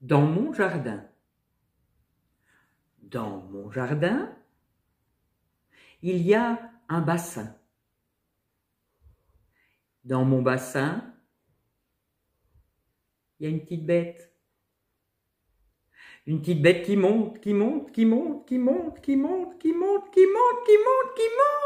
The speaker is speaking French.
dans mon jardin. Dans mon jardin, il y a un bassin. Dans mon bassin, il y a une petite bête. Une petite bête qui monte, qui monte, qui monte, qui monte, qui monte, qui monte, qui monte, qui monte, qui monte.